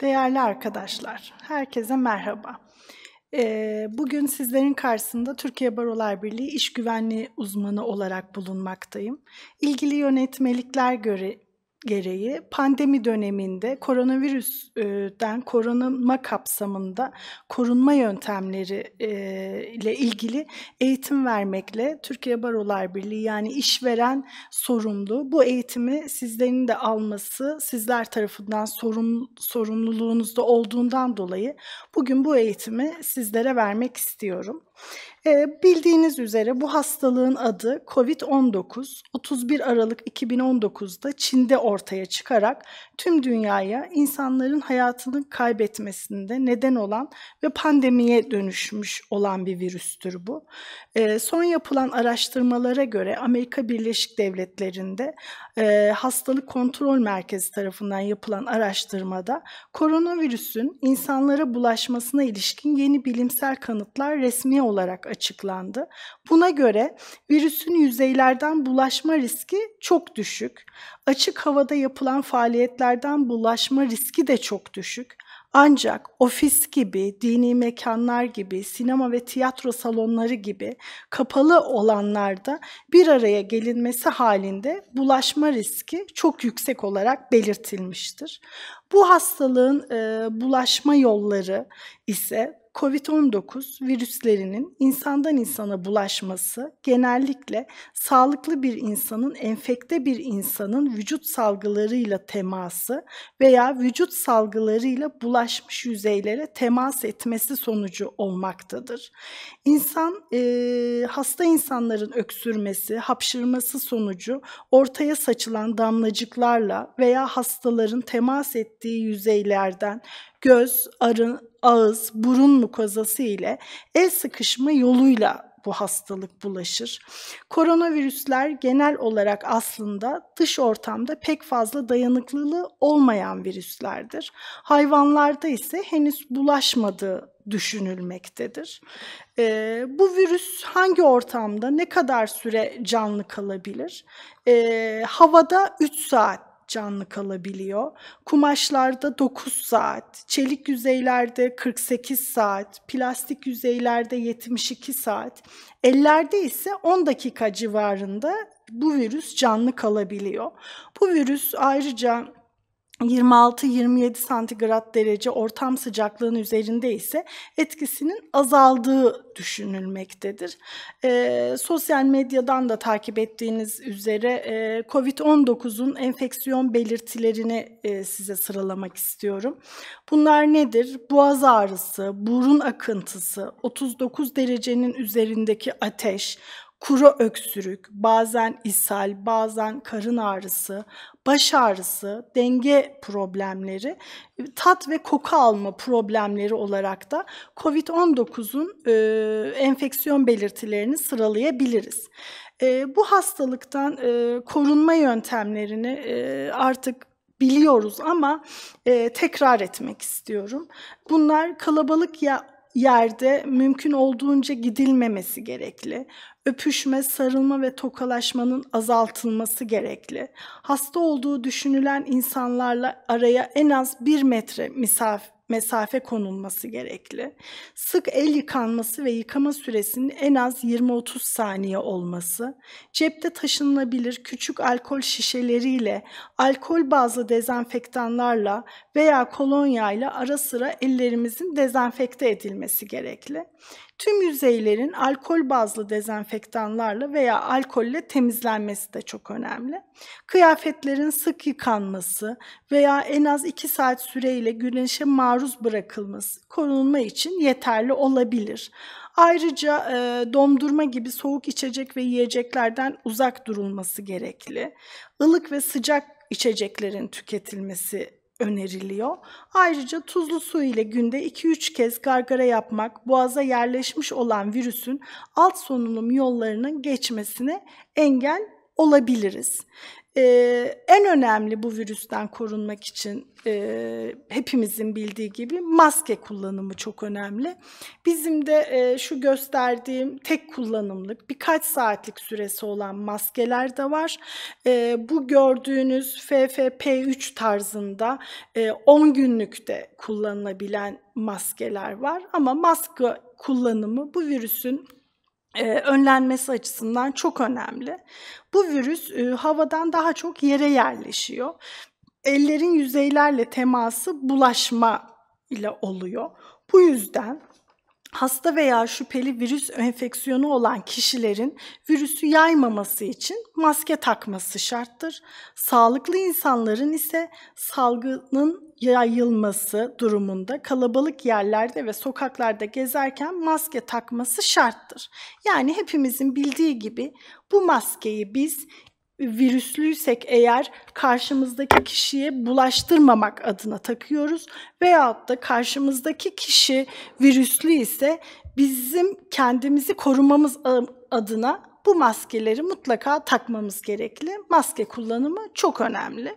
Değerli arkadaşlar, herkese merhaba. Ee, bugün sizlerin karşısında Türkiye Barolar Birliği İş Güvenliği Uzmanı olarak bulunmaktayım. İlgili yönetmelikler göre gereği pandemi döneminde koronavirüsten e, korunma kapsamında korunma yöntemleri e, ile ilgili eğitim vermekle Türkiye Barolar Birliği yani işveren sorumlu. Bu eğitimi sizlerin de alması sizler tarafından sorun, sorumluluğunuzda olduğundan dolayı bugün bu eğitimi sizlere vermek istiyorum. E, bildiğiniz üzere bu hastalığın adı COVID-19 31 Aralık 2019'da Çin'de ortaya çıkarak tüm dünyaya insanların hayatını kaybetmesinde neden olan ve pandemiye dönüşmüş olan bir virüstür bu. E, son yapılan araştırmalara göre Amerika Birleşik Devletleri'nde e, hastalık kontrol merkezi tarafından yapılan araştırmada koronavirüsün insanlara bulaşmasına ilişkin yeni bilimsel kanıtlar resmi olarak açıklandı. Buna göre virüsün yüzeylerden bulaşma riski çok düşük. Açık havada yapılan faaliyetlerden bulaşma riski de çok düşük. Ancak ofis gibi, dini mekanlar gibi, sinema ve tiyatro salonları gibi kapalı olanlarda bir araya gelinmesi halinde bulaşma riski çok yüksek olarak belirtilmiştir. Bu hastalığın e, bulaşma yolları ise COVID-19 virüslerinin insandan insana bulaşması genellikle sağlıklı bir insanın enfekte bir insanın vücut salgılarıyla teması veya vücut salgılarıyla bulaşmış yüzeylere temas etmesi sonucu olmaktadır. İnsan e, hasta insanların öksürmesi, hapşırması sonucu ortaya saçılan damlacıklarla veya hastaların temas ettiği yüzeylerden göz, arın, ağız, burun mukozası ile el sıkışma yoluyla bu hastalık bulaşır. Koronavirüsler genel olarak aslında dış ortamda pek fazla dayanıklılığı olmayan virüslerdir. Hayvanlarda ise henüz bulaşmadığı düşünülmektedir. E, bu virüs hangi ortamda ne kadar süre canlı kalabilir? E, havada 3 saat canlı kalabiliyor. Kumaşlarda 9 saat, çelik yüzeylerde 48 saat, plastik yüzeylerde 72 saat, ellerde ise 10 dakika civarında bu virüs canlı kalabiliyor. Bu virüs ayrıca 26-27 santigrat derece ortam sıcaklığın üzerinde ise etkisinin azaldığı düşünülmektedir. E, sosyal medyadan da takip ettiğiniz üzere e, COVID-19'un enfeksiyon belirtilerini e, size sıralamak istiyorum. Bunlar nedir? Boğaz ağrısı, burun akıntısı, 39 derecenin üzerindeki ateş, kuru öksürük, bazen ishal, bazen karın ağrısı, baş ağrısı, denge problemleri, e, tat ve koku alma problemleri olarak da COVID-19'un e, enfeksiyon belirtilerini sıralayabiliriz. E, bu hastalıktan e, korunma yöntemlerini e, artık biliyoruz ama e, tekrar etmek istiyorum. Bunlar kalabalık ya yerde mümkün olduğunca gidilmemesi gerekli. Öpüşme, sarılma ve tokalaşmanın azaltılması gerekli. Hasta olduğu düşünülen insanlarla araya en az bir metre misaf mesafe konulması gerekli. Sık el yıkanması ve yıkama süresinin en az 20-30 saniye olması, cepte taşınabilir küçük alkol şişeleriyle, alkol bazlı dezenfektanlarla veya kolonyayla ara sıra ellerimizin dezenfekte edilmesi gerekli. Tüm yüzeylerin alkol bazlı dezenfektanlarla veya alkolle temizlenmesi de çok önemli. Kıyafetlerin sık yıkanması veya en az 2 saat süreyle güneşe maruz bırakılması korunma için yeterli olabilir. Ayrıca e, dondurma gibi soğuk içecek ve yiyeceklerden uzak durulması gerekli. Ilık ve sıcak içeceklerin tüketilmesi öneriliyor. Ayrıca tuzlu su ile günde 2-3 kez gargara yapmak boğaza yerleşmiş olan virüsün alt solunum yollarının geçmesine engel olabiliriz. Ee, en önemli bu virüsten korunmak için e, hepimizin bildiği gibi maske kullanımı çok önemli. Bizim de e, şu gösterdiğim tek kullanımlık birkaç saatlik süresi olan maskeler de var. E, bu gördüğünüz FFP3 tarzında e, 10 günlükte kullanılabilen maskeler var. Ama maske kullanımı bu virüsün e, önlenmesi açısından çok önemli. Bu virüs e, havadan daha çok yere yerleşiyor. Ellerin yüzeylerle teması bulaşma ile oluyor. Bu yüzden hasta veya şüpheli virüs enfeksiyonu olan kişilerin virüsü yaymaması için maske takması şarttır. Sağlıklı insanların ise salgının yayılması durumunda kalabalık yerlerde ve sokaklarda gezerken maske takması şarttır. Yani hepimizin bildiği gibi bu maskeyi biz virüslüysek eğer karşımızdaki kişiye bulaştırmamak adına takıyoruz veyahut da karşımızdaki kişi virüslü ise bizim kendimizi korumamız adına bu maskeleri mutlaka takmamız gerekli. Maske kullanımı çok önemli.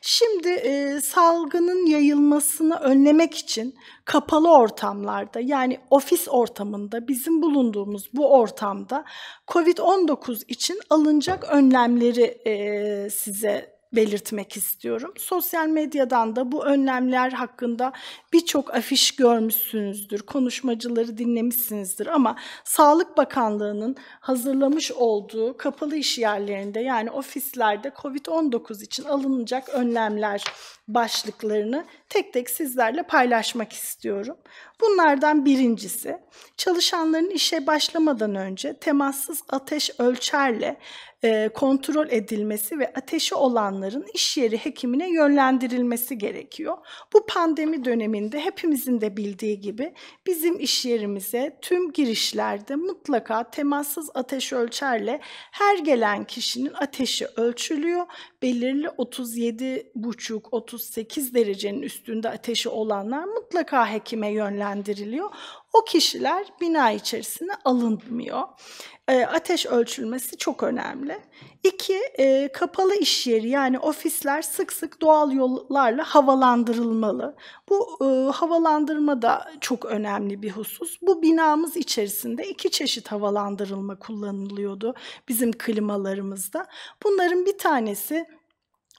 Şimdi e, salgının yayılmasını önlemek için kapalı ortamlarda yani ofis ortamında bizim bulunduğumuz bu ortamda COVID-19 için alınacak önlemleri e, size belirtmek istiyorum. Sosyal medyadan da bu önlemler hakkında birçok afiş görmüşsünüzdür, konuşmacıları dinlemişsinizdir ama Sağlık Bakanlığı'nın hazırlamış olduğu kapalı iş yerlerinde yani ofislerde COVID-19 için alınacak önlemler başlıklarını tek tek sizlerle paylaşmak istiyorum. Bunlardan birincisi çalışanların işe başlamadan önce temassız ateş ölçerle e, kontrol edilmesi ve ateşi olanların iş yeri hekimine yönlendirilmesi gerekiyor. Bu pandemi döneminde hepimizin de bildiği gibi bizim iş yerimize tüm girişlerde mutlaka temassız ateş ölçerle her gelen kişinin ateşi ölçülüyor belirli 37,5-38 derecenin üstünde ateşi olanlar mutlaka hekime yönlendiriliyor. O kişiler bina içerisine alınmıyor. E, ateş ölçülmesi çok önemli. İki, e, kapalı iş yeri yani ofisler sık sık doğal yollarla havalandırılmalı. Bu e, havalandırma da çok önemli bir husus. Bu binamız içerisinde iki çeşit havalandırılma kullanılıyordu bizim klimalarımızda. Bunların bir tanesi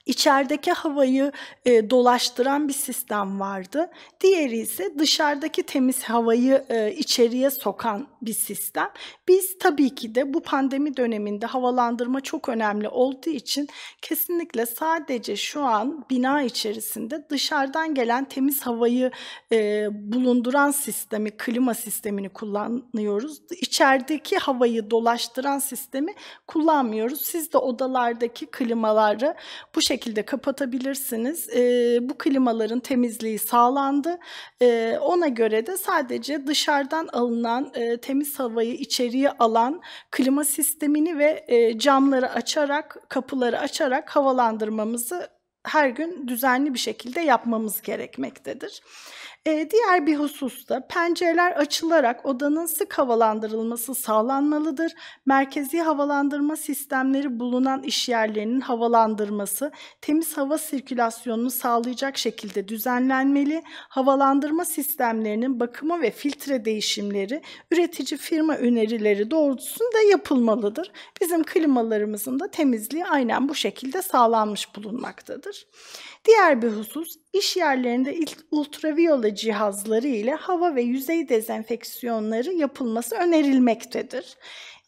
içerideki havayı e, dolaştıran bir sistem vardı. Diğeri ise dışarıdaki temiz havayı e, içeriye sokan bir sistem. Biz tabii ki de bu pandemi döneminde havalandırma çok önemli olduğu için kesinlikle sadece şu an bina içerisinde dışarıdan gelen temiz havayı e, bulunduran sistemi, klima sistemini kullanıyoruz. İçerideki havayı dolaştıran sistemi kullanmıyoruz. Siz de odalardaki klimaları bu şekilde şekilde kapatabilirsiniz. E, bu klimaların temizliği sağlandı. E, ona göre de sadece dışarıdan alınan e, temiz havayı içeriye alan klima sistemini ve e, camları açarak, kapıları açarak havalandırmamızı her gün düzenli bir şekilde yapmamız gerekmektedir. E, diğer bir hususta pencereler açılarak odanın sık havalandırılması sağlanmalıdır. Merkezi havalandırma sistemleri bulunan işyerlerinin havalandırması temiz hava sirkülasyonunu sağlayacak şekilde düzenlenmeli. Havalandırma sistemlerinin bakımı ve filtre değişimleri üretici firma önerileri doğrultusunda yapılmalıdır. Bizim klimalarımızın da temizliği aynen bu şekilde sağlanmış bulunmaktadır. Diğer bir husus iş yerlerinde ultraviyole cihazları ile hava ve yüzey dezenfeksiyonları yapılması önerilmektedir.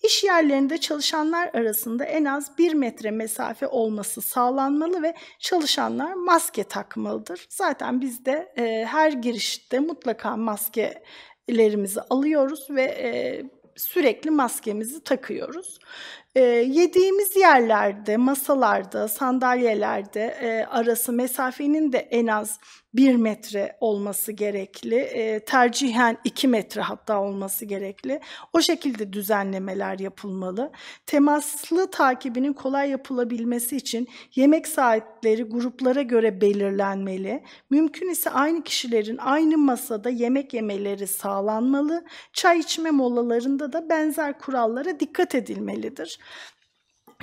İş yerlerinde çalışanlar arasında en az 1 metre mesafe olması sağlanmalı ve çalışanlar maske takmalıdır. Zaten biz de e, her girişte mutlaka maskelerimizi alıyoruz ve e, sürekli maskemizi takıyoruz. E, yediğimiz yerlerde, masalarda, sandalyelerde e, arası mesafenin de en az 1 metre olması gerekli. E, tercihen 2 metre hatta olması gerekli. O şekilde düzenlemeler yapılmalı. Temaslı takibinin kolay yapılabilmesi için yemek saatleri gruplara göre belirlenmeli. Mümkün ise aynı kişilerin aynı masada yemek yemeleri sağlanmalı. Çay içme molalarında da benzer kurallara dikkat edilmelidir.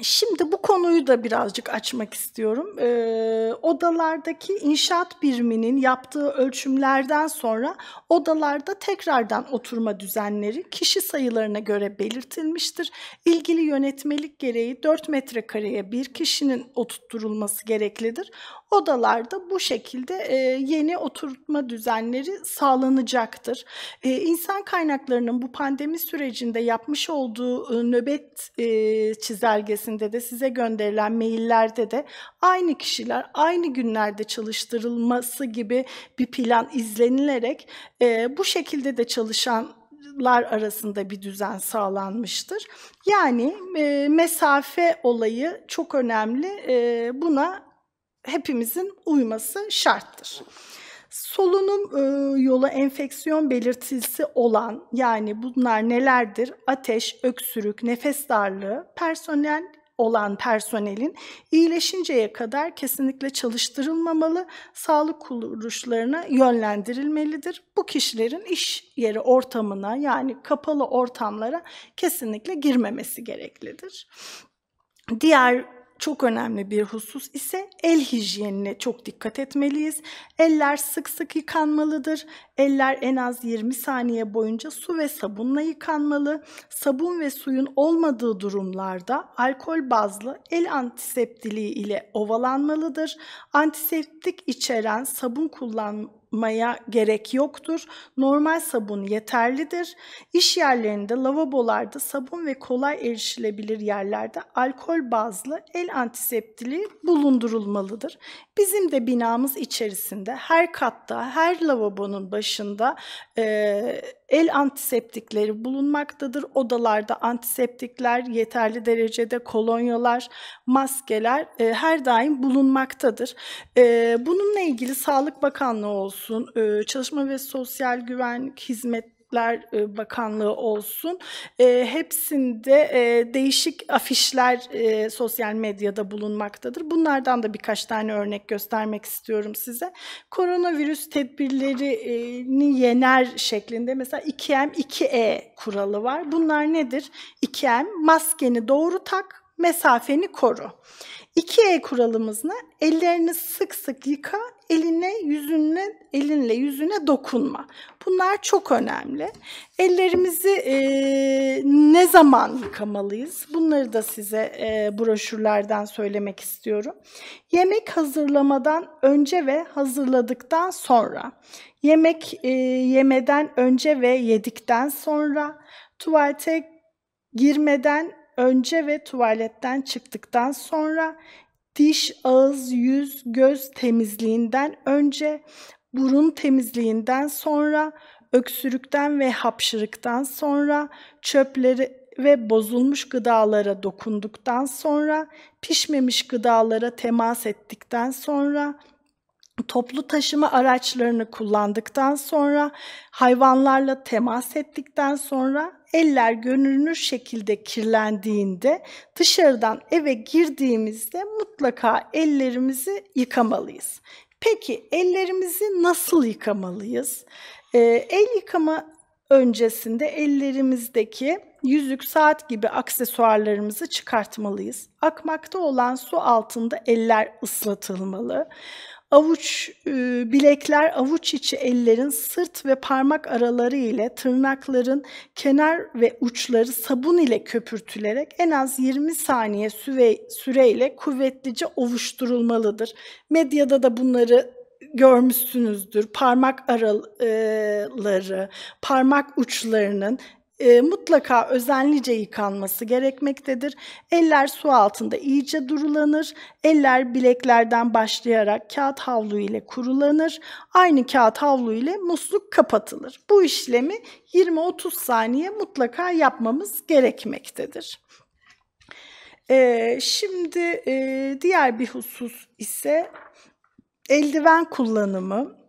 Şimdi bu konuyu da birazcık açmak istiyorum. Ee, odalardaki inşaat biriminin yaptığı ölçümlerden sonra odalarda tekrardan oturma düzenleri kişi sayılarına göre belirtilmiştir. İlgili yönetmelik gereği 4 metrekareye bir kişinin oturtturulması gereklidir odalarda bu şekilde e, yeni oturtma düzenleri sağlanacaktır. E, insan kaynaklarının bu pandemi sürecinde yapmış olduğu e, nöbet e, çizelgesinde de size gönderilen maillerde de aynı kişiler aynı günlerde çalıştırılması gibi bir plan izlenilerek e, bu şekilde de çalışan lar arasında bir düzen sağlanmıştır. Yani e, mesafe olayı çok önemli. E, buna hepimizin uyması şarttır. Solunum e, yolu enfeksiyon belirtisi olan yani bunlar nelerdir? Ateş, öksürük, nefes darlığı, personel olan personelin iyileşinceye kadar kesinlikle çalıştırılmamalı, sağlık kuruluşlarına yönlendirilmelidir. Bu kişilerin iş yeri ortamına yani kapalı ortamlara kesinlikle girmemesi gereklidir. Diğer çok önemli bir husus ise el hijyenine çok dikkat etmeliyiz. Eller sık sık yıkanmalıdır. Eller en az 20 saniye boyunca su ve sabunla yıkanmalı. Sabun ve suyun olmadığı durumlarda alkol bazlı el antiseptiliği ile ovalanmalıdır. Antiseptik içeren sabun kullan kullanmaya gerek yoktur. Normal sabun yeterlidir. İş yerlerinde, lavabolarda sabun ve kolay erişilebilir yerlerde alkol bazlı el antiseptiliği bulundurulmalıdır. Bizim de binamız içerisinde her katta, her lavabonun başında e, el antiseptikleri bulunmaktadır. Odalarda antiseptikler, yeterli derecede kolonyalar, maskeler e, her daim bulunmaktadır. E, bununla ilgili Sağlık Bakanlığı olsun olsun, e, Çalışma ve Sosyal Güvenlik Hizmetler e, Bakanlığı olsun. E, hepsinde değişik afişler sosyal medyada bulunmaktadır. Bunlardan da birkaç tane örnek göstermek istiyorum size. Koronavirüs tedbirlerini yener şeklinde mesela 2M, 2E kuralı var. Bunlar nedir? 2M maskeni doğru tak, mesafeni koru. İki e kuralımız ne? Ellerini sık sık yıka, eline, yüzünle, elinle yüzüne dokunma. Bunlar çok önemli. Ellerimizi e, ne zaman yıkamalıyız? Bunları da size e, broşürlerden söylemek istiyorum. Yemek hazırlamadan önce ve hazırladıktan sonra, yemek e, yemeden önce ve yedikten sonra, tuvalete girmeden önce ve tuvaletten çıktıktan sonra, diş, ağız, yüz, göz temizliğinden önce, burun temizliğinden sonra, öksürükten ve hapşırıktan sonra, çöpleri ve bozulmuş gıdalara dokunduktan sonra, pişmemiş gıdalara temas ettikten sonra, toplu taşıma araçlarını kullandıktan sonra, hayvanlarla temas ettikten sonra eller görünür şekilde kirlendiğinde dışarıdan eve girdiğimizde mutlaka ellerimizi yıkamalıyız. Peki ellerimizi nasıl yıkamalıyız? Ee, el yıkama öncesinde ellerimizdeki yüzük, saat gibi aksesuarlarımızı çıkartmalıyız. Akmakta olan su altında eller ıslatılmalı. Avuç e, bilekler avuç içi ellerin sırt ve parmak araları ile tırnakların kenar ve uçları sabun ile köpürtülerek en az 20 saniye süre, süreyle kuvvetlice ovuşturulmalıdır. Medyada da bunları görmüşsünüzdür. Parmak araları, parmak uçlarının e, mutlaka özenlice yıkanması gerekmektedir. Eller su altında iyice durulanır. Eller bileklerden başlayarak kağıt havlu ile kurulanır. Aynı kağıt havlu ile musluk kapatılır. Bu işlemi 20-30 saniye mutlaka yapmamız gerekmektedir. Ee, şimdi e, diğer bir husus ise eldiven kullanımı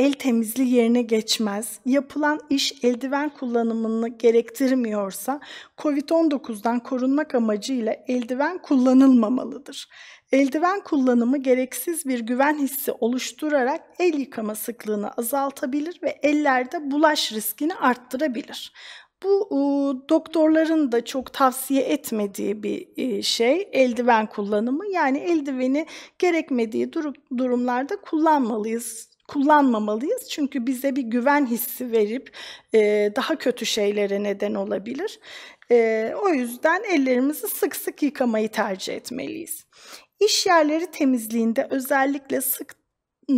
el temizliği yerine geçmez, yapılan iş eldiven kullanımını gerektirmiyorsa COVID-19'dan korunmak amacıyla eldiven kullanılmamalıdır. Eldiven kullanımı gereksiz bir güven hissi oluşturarak el yıkama sıklığını azaltabilir ve ellerde bulaş riskini arttırabilir. Bu e, doktorların da çok tavsiye etmediği bir e, şey eldiven kullanımı. Yani eldiveni gerekmediği dur durumlarda kullanmalıyız kullanmamalıyız. Çünkü bize bir güven hissi verip e, daha kötü şeylere neden olabilir. E, o yüzden ellerimizi sık sık yıkamayı tercih etmeliyiz. İş yerleri temizliğinde özellikle sık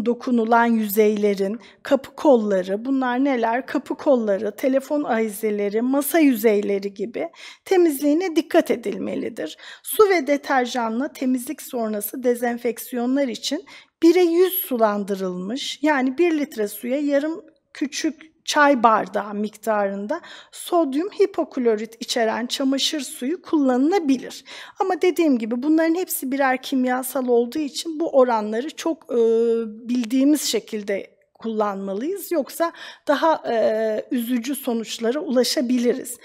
dokunulan yüzeylerin, kapı kolları, bunlar neler? Kapı kolları, telefon ahizeleri, masa yüzeyleri gibi temizliğine dikkat edilmelidir. Su ve deterjanla temizlik sonrası dezenfeksiyonlar için 1'e 100 sulandırılmış yani 1 litre suya yarım küçük çay bardağı miktarında sodyum hipoklorit içeren çamaşır suyu kullanılabilir. Ama dediğim gibi bunların hepsi birer kimyasal olduğu için bu oranları çok e, bildiğimiz şekilde kullanmalıyız. Yoksa daha e, üzücü sonuçlara ulaşabiliriz.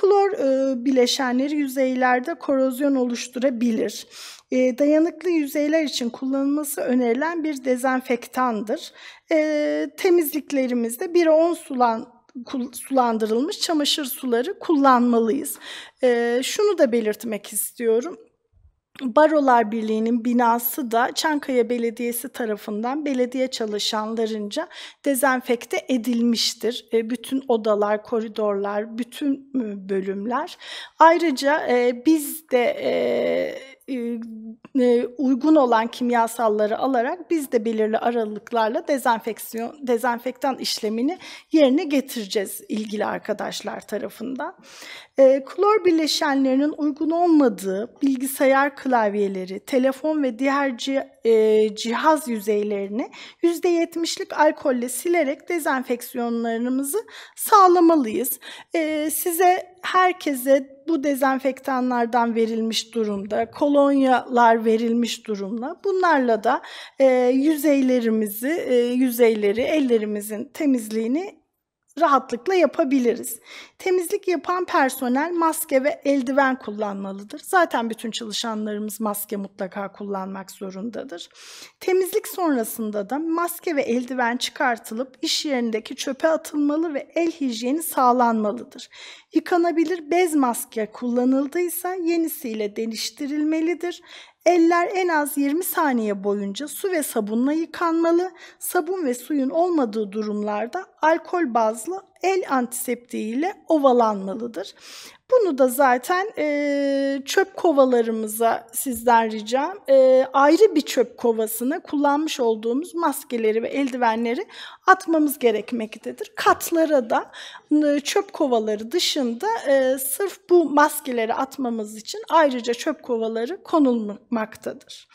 Klor e, bileşenleri yüzeylerde korozyon oluşturabilir. E, dayanıklı yüzeyler için kullanılması önerilen bir dezenfektandır. E, temizliklerimizde 1'e 10 sulan sulandırılmış çamaşır suları kullanmalıyız. E, şunu da belirtmek istiyorum. Barolar Birliği'nin binası da Çankaya Belediyesi tarafından belediye çalışanlarınca dezenfekte edilmiştir. E, bütün odalar, koridorlar, bütün ıı, bölümler. Ayrıca e, biz de e, e, e, uygun olan kimyasalları alarak biz de belirli aralıklarla dezenfeksiyon dezenfektan işlemini yerine getireceğiz ilgili arkadaşlar tarafından. E, klor bileşenlerinin uygun olmadığı bilgisayar klavyeleri, telefon ve diğer e, cihaz yüzeylerini %70'lik alkolle silerek dezenfeksiyonlarımızı sağlamalıyız. E, size herkese bu dezenfektanlardan verilmiş durumda, kolonyalar verilmiş durumda. Bunlarla da e, yüzeylerimizi, e, yüzeyleri, ellerimizin temizliğini rahatlıkla yapabiliriz. Temizlik yapan personel maske ve eldiven kullanmalıdır. Zaten bütün çalışanlarımız maske mutlaka kullanmak zorundadır. Temizlik sonrasında da maske ve eldiven çıkartılıp iş yerindeki çöpe atılmalı ve el hijyeni sağlanmalıdır. Yıkanabilir bez maske kullanıldıysa yenisiyle değiştirilmelidir. Eller en az 20 saniye boyunca su ve sabunla yıkanmalı. Sabun ve suyun olmadığı durumlarda alkol bazlı el antiseptiği ile ovalanmalıdır. Bunu da zaten e, çöp kovalarımıza sizden ricam e, ayrı bir çöp kovasına kullanmış olduğumuz maskeleri ve eldivenleri atmamız gerekmektedir. Katlara da e, çöp kovaları dışında e, sırf bu maskeleri atmamız için ayrıca çöp kovaları konulmaktadır.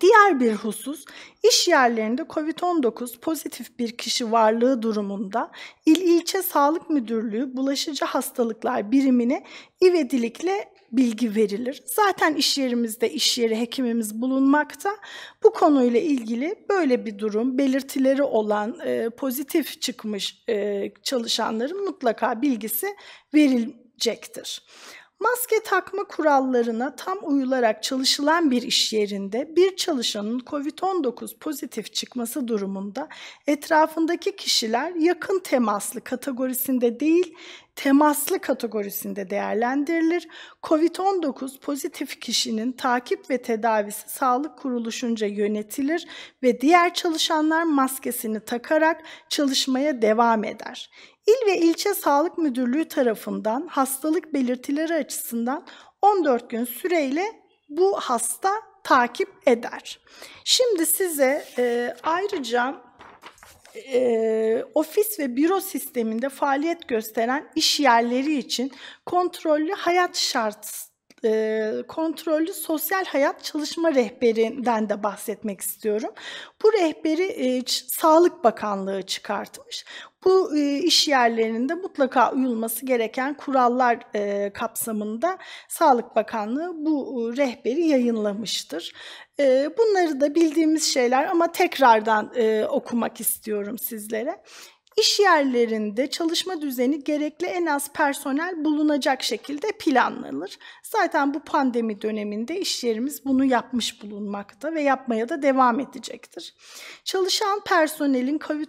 Diğer bir husus, iş yerlerinde COVID-19 pozitif bir kişi varlığı durumunda il ilçe sağlık müdürlüğü bulaşıcı hastalıklar birimine ivedilikle bilgi verilir. Zaten iş yerimizde iş yeri hekimimiz bulunmakta. Bu konuyla ilgili böyle bir durum belirtileri olan e, pozitif çıkmış e, çalışanların mutlaka bilgisi verilecektir. Maske takma kurallarına tam uyularak çalışılan bir iş yerinde bir çalışanın COVID-19 pozitif çıkması durumunda etrafındaki kişiler yakın temaslı kategorisinde değil, temaslı kategorisinde değerlendirilir. COVID-19 pozitif kişinin takip ve tedavisi sağlık kuruluşunca yönetilir ve diğer çalışanlar maskesini takarak çalışmaya devam eder. İl ve ilçe sağlık müdürlüğü tarafından hastalık belirtileri açısından 14 gün süreyle bu hasta takip eder. Şimdi size e, ayrıca e, ofis ve büro sisteminde faaliyet gösteren iş yerleri için kontrollü hayat şartı e, kontrollü sosyal hayat çalışma rehberinden de bahsetmek istiyorum. Bu rehberi e, Sağlık Bakanlığı çıkartmış. Bu e, iş yerlerinde mutlaka uyulması gereken kurallar e, kapsamında Sağlık Bakanlığı bu e, rehberi yayınlamıştır. E, bunları da bildiğimiz şeyler ama tekrardan e, okumak istiyorum sizlere. İş yerlerinde çalışma düzeni gerekli en az personel bulunacak şekilde planlanır. Zaten bu pandemi döneminde iş yerimiz bunu yapmış bulunmakta ve yapmaya da devam edecektir. Çalışan personelin COVID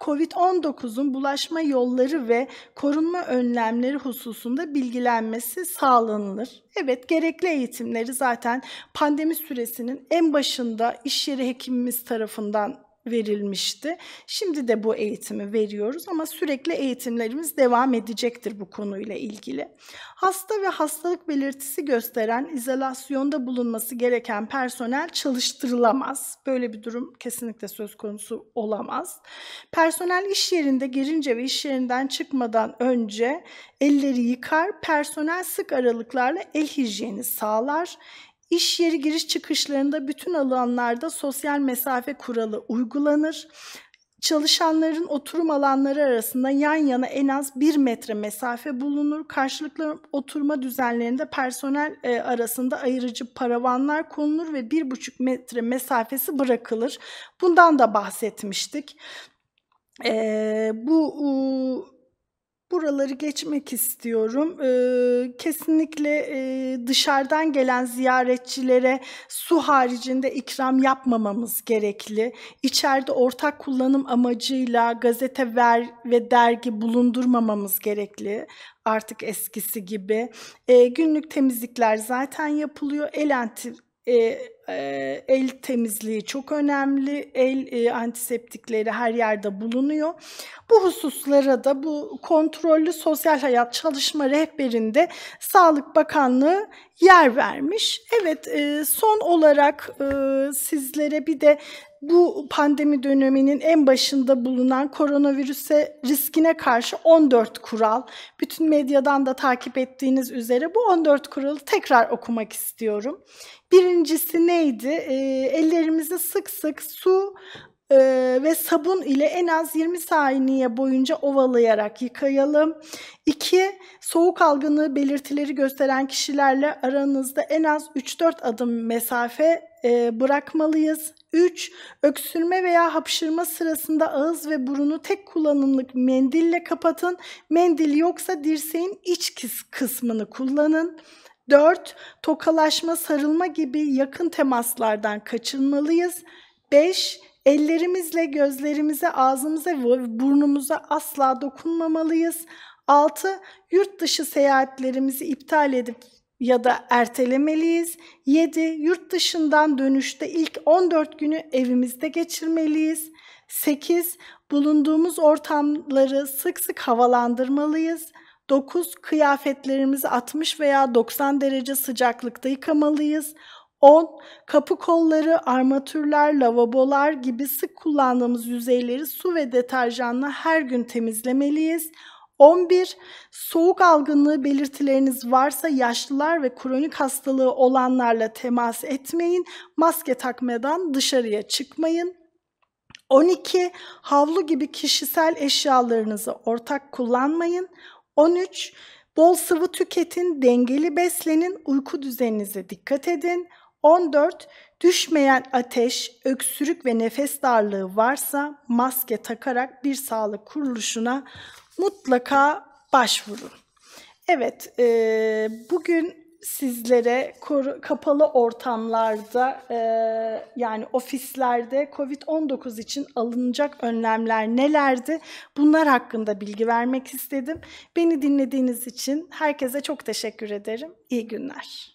COVID-19'un bulaşma yolları ve korunma önlemleri hususunda bilgilenmesi sağlanılır. Evet gerekli eğitimleri zaten pandemi süresinin en başında iş yeri hekimimiz tarafından verilmişti. Şimdi de bu eğitimi veriyoruz ama sürekli eğitimlerimiz devam edecektir bu konuyla ilgili. Hasta ve hastalık belirtisi gösteren izolasyonda bulunması gereken personel çalıştırılamaz. Böyle bir durum kesinlikle söz konusu olamaz. Personel iş yerinde girince ve iş yerinden çıkmadan önce elleri yıkar, personel sık aralıklarla el hijyeni sağlar. İş yeri giriş çıkışlarında bütün alanlarda sosyal mesafe kuralı uygulanır. Çalışanların oturum alanları arasında yan yana en az bir metre mesafe bulunur. Karşılıklı oturma düzenlerinde personel e, arasında ayırıcı paravanlar konulur ve bir buçuk metre mesafesi bırakılır. Bundan da bahsetmiştik. Ee, bu buraları geçmek istiyorum. Ee, kesinlikle e, dışarıdan gelen ziyaretçilere su haricinde ikram yapmamamız gerekli. İçeride ortak kullanım amacıyla gazete ver ve dergi bulundurmamamız gerekli artık eskisi gibi. Ee, günlük temizlikler zaten yapılıyor. El e, ee, el temizliği çok önemli. El e, antiseptikleri her yerde bulunuyor. Bu hususlara da bu kontrollü sosyal hayat çalışma rehberinde Sağlık Bakanlığı yer vermiş. Evet e, son olarak e, sizlere bir de bu pandemi döneminin en başında bulunan koronavirüse riskine karşı 14 kural. Bütün medyadan da takip ettiğiniz üzere bu 14 kuralı tekrar okumak istiyorum. Birincisi ne? neydi? E, ellerimizi sık sık su e, ve sabun ile en az 20 saniye boyunca ovalayarak yıkayalım. 2. Soğuk algını belirtileri gösteren kişilerle aranızda en az 3-4 adım mesafe e, bırakmalıyız. 3. Öksürme veya hapşırma sırasında ağız ve burunu tek kullanımlık mendille kapatın. Mendil yoksa dirseğin iç kısmını kullanın. 4. Tokalaşma, sarılma gibi yakın temaslardan kaçınmalıyız. 5. Ellerimizle gözlerimize, ağzımıza ve burnumuza asla dokunmamalıyız. 6. Yurt dışı seyahatlerimizi iptal edip ya da ertelemeliyiz. 7. Yurt dışından dönüşte ilk 14 günü evimizde geçirmeliyiz. 8. Bulunduğumuz ortamları sık sık havalandırmalıyız. 9. Kıyafetlerimizi 60 veya 90 derece sıcaklıkta yıkamalıyız. 10. Kapı kolları, armatürler, lavabolar gibi sık kullandığımız yüzeyleri su ve deterjanla her gün temizlemeliyiz. 11. Soğuk algınlığı belirtileriniz varsa yaşlılar ve kronik hastalığı olanlarla temas etmeyin. Maske takmadan dışarıya çıkmayın. 12. Havlu gibi kişisel eşyalarınızı ortak kullanmayın. 13. Bol sıvı tüketin, dengeli beslenin, uyku düzeninize dikkat edin. 14. Düşmeyen ateş, öksürük ve nefes darlığı varsa maske takarak bir sağlık kuruluşuna mutlaka başvurun. Evet, e, bugün sizlere koru, kapalı ortamlarda e, yani ofislerde COVID-19 için alınacak önlemler nelerdi? Bunlar hakkında bilgi vermek istedim. Beni dinlediğiniz için herkese çok teşekkür ederim. İyi günler.